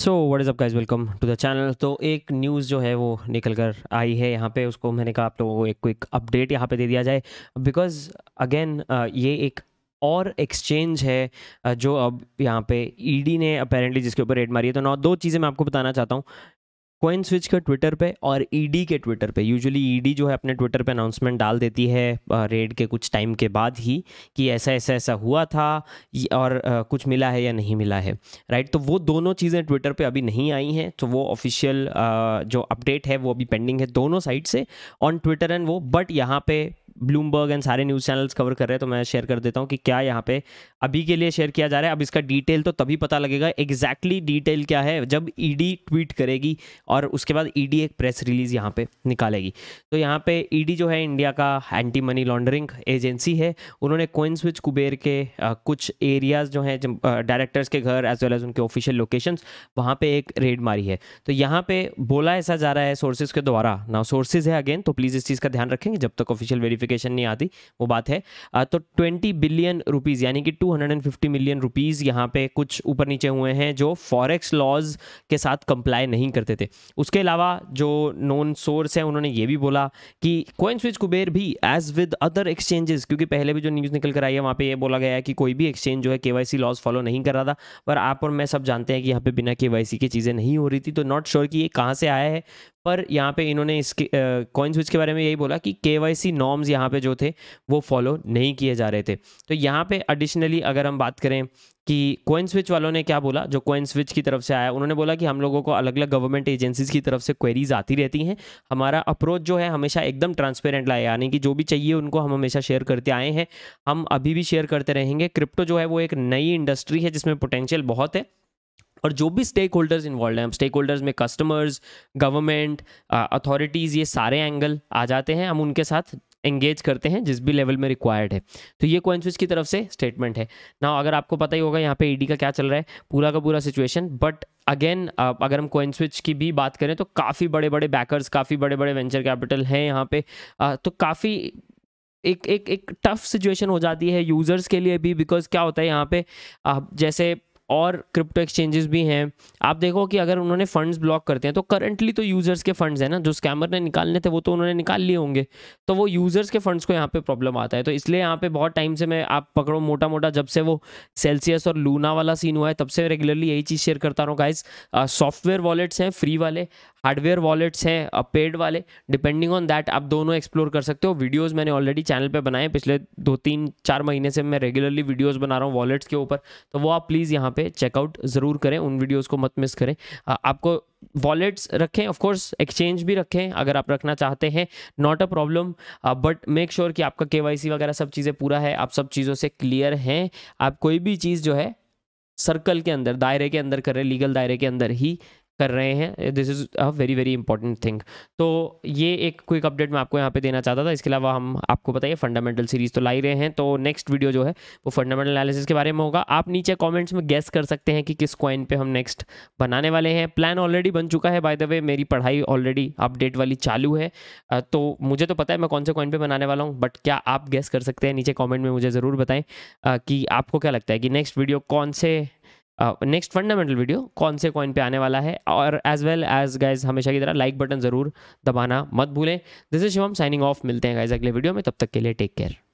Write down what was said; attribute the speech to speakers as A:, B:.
A: so what is up guys welcome to the channel तो एक news जो है वो निकल कर आई है यहाँ पे उसको मैंने कहा आप लोगों को एक क्विक अपडेट यहाँ पे दे दिया जाए बिकॉज अगेन ये एक और एक्सचेंज है जो अब यहाँ पे ईडी e ने अपेरेंटली जिसके ऊपर रेड मारी है तो नौ दो चीज़ें मैं आपको बताना चाहता हूँ कोइन स्विच का ट्विटर पे और ईडी e के ट्विटर पे यूजुअली ईडी e जो है अपने ट्विटर पे अनाउंसमेंट डाल देती है रेड के कुछ टाइम के बाद ही कि ऐसा ऐसा ऐसा हुआ था और कुछ मिला है या नहीं मिला है राइट तो वो दोनों चीज़ें ट्विटर पे अभी नहीं आई हैं तो वो ऑफिशियल जो अपडेट है वो अभी पेंडिंग है दोनों साइड से ऑन ट्विटर एंड वो बट यहाँ पे ब्लूमबर्ग एंड सारे न्यूज़ चैनल्स कवर कर रहे हैं तो मैं शेयर कर देता हूँ कि क्या यहाँ पे अभी के लिए शेयर किया जा रहा है अब इसका डिटेल तो तभी पता लगेगा एग्जैक्टली exactly डिटेल क्या है जब ईडी ट्वीट करेगी और उसके बाद ईडी एक प्रेस रिलीज़ यहाँ पे निकालेगी तो यहाँ पे ईडी जो है इंडिया का एंटी मनी लॉन्ड्रिंग एजेंसी है उन्होंने कोइन स्विच कुबेर के आ, कुछ एरियाज़ जो हैं डायरेक्टर्स के घर एज वेल एज उनके ऑफिशियल लोकेशन वहाँ पर एक रेड मारी है तो यहाँ पर बोला ऐसा जा रहा है सोर्सेज के द्वारा ना सोर्सेज है अगेन तो प्लीज़ इस चीज़ का ध्यान रखेंगे जब तक ऑफिशियल वेरीफिक नोटिफिकेशन नहीं आती वो बात है तो ट्वेंटी बिलियन रुपीज़ यानी कि two hundred and fifty million rupees यहाँ पे कुछ ऊपर नीचे हुए हैं जो फॉरेक्स लॉज के साथ कंप्लाई नहीं करते थे उसके अलावा जो नॉन सोर्स है उन्होंने ये भी बोला कि कोइन स्विच कुबेर भी एज विद अदर एक्सचेंजेस क्योंकि पहले भी जो न्यूज़ निकल कर आई है वहाँ पर यह बोला गया है कि कोई भी एक्सचेंज जो है के लॉज फॉलो नहीं कर रहा था पर आप और मैं सब जानते हैं कि यहाँ पे बिना के की चीज़ें नहीं हो रही थी तो नॉट श्योर कि ये कहाँ से आया है पर यहाँ पे इन्होंने इसके कॉइन स्विच के बारे में यही बोला कि के वाई सी नॉर्म्स यहाँ पे जो थे वो फॉलो नहीं किए जा रहे थे तो यहाँ पे एडिशनली अगर हम बात करें कि कोइन स्विच वालों ने क्या बोला जो कोइन स्विच की तरफ से आया उन्होंने बोला कि हम लोगों को अलग अलग गवर्नमेंट एजेंसीज की तरफ से क्वेरीज आती रहती हैं हमारा अप्रोच जो है हमेशा एकदम ट्रांसपेरेंट लाए यानी कि जो भी चाहिए उनको हम हमेशा शेयर करते आए हैं हम अभी भी शेयर करते रहेंगे क्रिप्टो जो है वो एक नई इंडस्ट्री है जिसमें पोटेंशियल बहुत है और जो भी स्टेक होल्डर्स इन्वॉल्व हैं स्टेक होल्डर्स में कस्टमर्स गवर्नमेंट अथॉरिटीज़ ये सारे एंगल आ जाते हैं हम उनके साथ एंगेज करते हैं जिस भी लेवल में रिक्वायर्ड है तो ये कोइन स्विच की तरफ से स्टेटमेंट है ना अगर आपको पता ही होगा यहाँ पे ईडी e का क्या चल रहा है पूरा का पूरा सिचुएशन बट अगेन अगर हम कोइन स्विच की भी बात करें तो काफ़ी बड़े बड़े बैकर्स काफ़ी बड़े बड़े वेंचर कैपिटल हैं यहाँ पे आ, uh, तो काफ़ी एक एक एक टफ सिचुएशन हो जाती है यूज़र्स के लिए भी बिकॉज क्या होता है यहाँ पे आ, uh, जैसे और क्रिप्टो एक्सचेंजेस भी हैं आप देखो कि अगर उन्होंने फंड्स ब्लॉक करते हैं तो करंटली तो यूज़र्स के फंड्स हैं ना जो स्कैमर ने निकालने थे वो तो उन्होंने निकाल लिए होंगे तो वो यूज़र्स के फंड्स को यहाँ पे प्रॉब्लम आता है तो इसलिए यहाँ पे बहुत टाइम से मैं आप पकड़ो मोटा मोटा जब से वो सेल्सियस और लूना वाला सीन हुआ है तब से रेगुलरली यही चीज़ शेयर करता रहा हूँ गाइज सॉफ्टवेयर वॉलेट्स हैं फ्री वाले हार्डवेयर वॉलेट्स हैं पेड वाले डिपेंडिंग ऑन दैट आप दोनों एक्सप्लोर कर सकते हो वीडियोस मैंने ऑलरेडी चैनल पे बनाए पिछले दो तीन चार महीने से मैं रेगुलरली वीडियोस बना रहा हूँ वॉलेट्स के ऊपर तो वो आप प्लीज़ यहाँ पे चेकआउट ज़रूर करें उन वीडियोज़ को मत मिस करें आपको वॉलेट्स रखें ऑफकोर्स एक्सचेंज भी रखें अगर आप रखना चाहते हैं not a problem but make sure कि आपका के वगैरह सब चीज़ें पूरा है आप सब चीज़ों से क्लियर हैं आप कोई भी चीज़ जो है सर्कल के अंदर दायरे के अंदर करें लीगल दायरे के अंदर ही कर रहे हैं this is a very very important thing तो ये एक क्विक अपडेट मैं आपको यहाँ पे देना चाहता था इसके अलावा हम आपको बताइए फंडामेंटल सीरीज तो ला ही रहे हैं तो नेक्स्ट वीडियो जो है वो फंडामेंटल एनालिसिस के बारे में होगा आप नीचे कॉमेंट्स में गेस कर सकते हैं कि किस कॉइन पर हम नेक्स्ट बनाने वाले हैं प्लान ऑलरेडी बन चुका है बाय द वे मेरी पढ़ाई ऑलरेडी अपडेट वाली चालू है तो मुझे तो पता है मैं कौन से कॉइन पर बनाने वाला हूँ बट क्या आप गेस कर सकते हैं नीचे कॉमेंट में मुझे ज़रूर बताएं कि आपको क्या लगता है कि नेक्स्ट वीडियो कौन से नेक्स्ट फंडामेंटल वीडियो कौन से कॉइन पे आने वाला है और एज वेल एज गाइज हमेशा की तरह लाइक बटन जरूर दबाना मत भूलें this is Shivam signing off मिलते हैं गाइज अगले वीडियो में तब तक के लिए टेक केयर